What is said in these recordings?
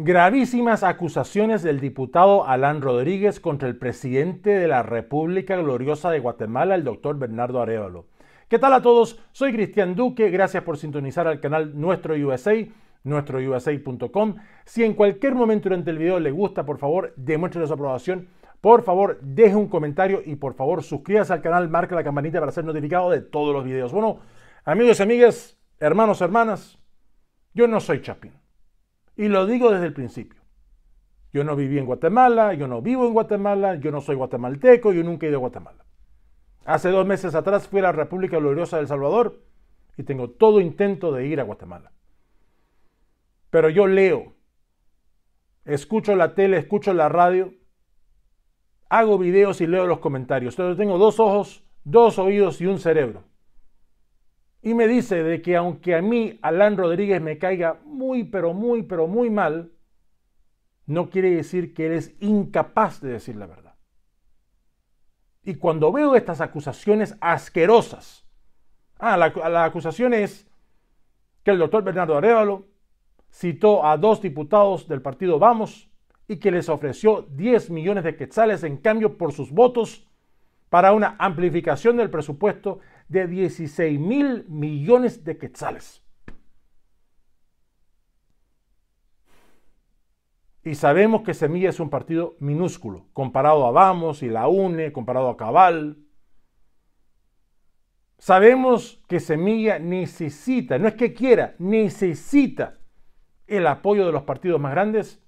Gravísimas acusaciones del diputado Alan Rodríguez contra el presidente de la República Gloriosa de Guatemala, el doctor Bernardo Arevalo. ¿Qué tal a todos? Soy Cristian Duque, gracias por sintonizar al canal Nuestro USA, nuestrousa.com. Si en cualquier momento durante el video le gusta, por favor, demuestre su aprobación. Por favor, deje un comentario y por favor, suscríbase al canal, marque la campanita para ser notificado de todos los videos. Bueno, amigos y amigas, hermanos, hermanas, yo no soy Chapín. Y lo digo desde el principio. Yo no viví en Guatemala, yo no vivo en Guatemala, yo no soy guatemalteco, yo nunca he ido a Guatemala. Hace dos meses atrás fui a la República Gloriosa del Salvador y tengo todo intento de ir a Guatemala. Pero yo leo, escucho la tele, escucho la radio, hago videos y leo los comentarios. Entonces tengo dos ojos, dos oídos y un cerebro y me dice de que aunque a mí Alan Rodríguez me caiga muy, pero muy, pero muy mal, no quiere decir que eres incapaz de decir la verdad. Y cuando veo estas acusaciones asquerosas, ah, la, la acusación es que el doctor Bernardo Arevalo citó a dos diputados del partido Vamos y que les ofreció 10 millones de quetzales en cambio por sus votos para una amplificación del presupuesto de 16 mil millones de quetzales. Y sabemos que Semilla es un partido minúsculo, comparado a Vamos y la UNE, comparado a Cabal. Sabemos que Semilla necesita, no es que quiera, necesita el apoyo de los partidos más grandes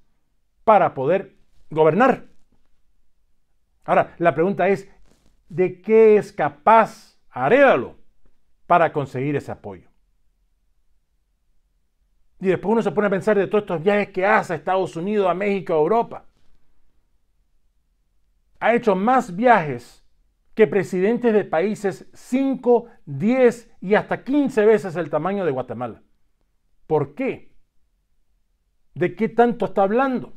para poder gobernar. Ahora, la pregunta es, ¿de qué es capaz aréalo para conseguir ese apoyo. Y después uno se pone a pensar de todos estos viajes que hace a Estados Unidos, a México, a Europa. Ha hecho más viajes que presidentes de países 5, 10 y hasta 15 veces el tamaño de Guatemala. ¿Por qué? ¿De qué tanto está hablando?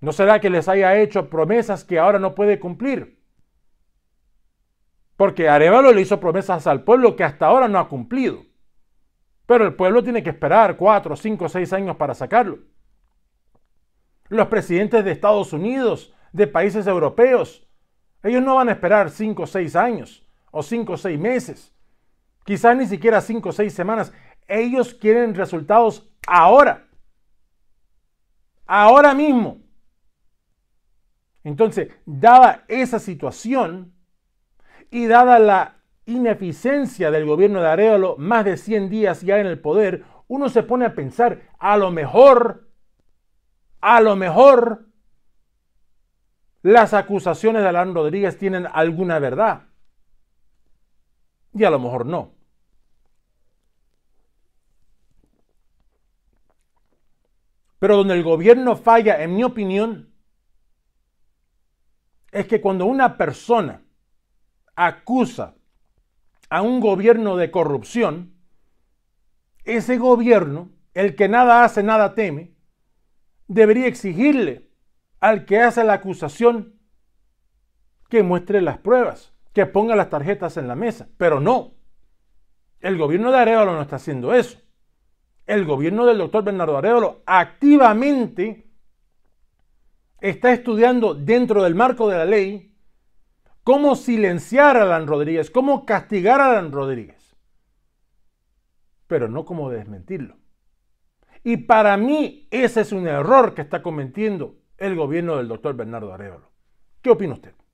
¿No será que les haya hecho promesas que ahora no puede cumplir? Porque Arevalo le hizo promesas al pueblo que hasta ahora no ha cumplido. Pero el pueblo tiene que esperar cuatro, cinco, seis años para sacarlo. Los presidentes de Estados Unidos, de países europeos, ellos no van a esperar cinco, o años o cinco, o meses. Quizás ni siquiera cinco, o semanas. Ellos quieren resultados ahora. Ahora mismo. Entonces, dada esa situación, y dada la ineficiencia del gobierno de Arevalo, más de 100 días ya en el poder, uno se pone a pensar, a lo mejor, a lo mejor, las acusaciones de Alan Rodríguez tienen alguna verdad. Y a lo mejor no. Pero donde el gobierno falla, en mi opinión, es que cuando una persona acusa a un gobierno de corrupción, ese gobierno, el que nada hace, nada teme, debería exigirle al que hace la acusación que muestre las pruebas, que ponga las tarjetas en la mesa. Pero no, el gobierno de Arevalo no está haciendo eso. El gobierno del doctor Bernardo Arevalo activamente está estudiando dentro del marco de la ley cómo silenciar a Alan Rodríguez, cómo castigar a Alan Rodríguez, pero no cómo desmentirlo. Y para mí ese es un error que está cometiendo el gobierno del doctor Bernardo Arevalo. ¿Qué opina usted?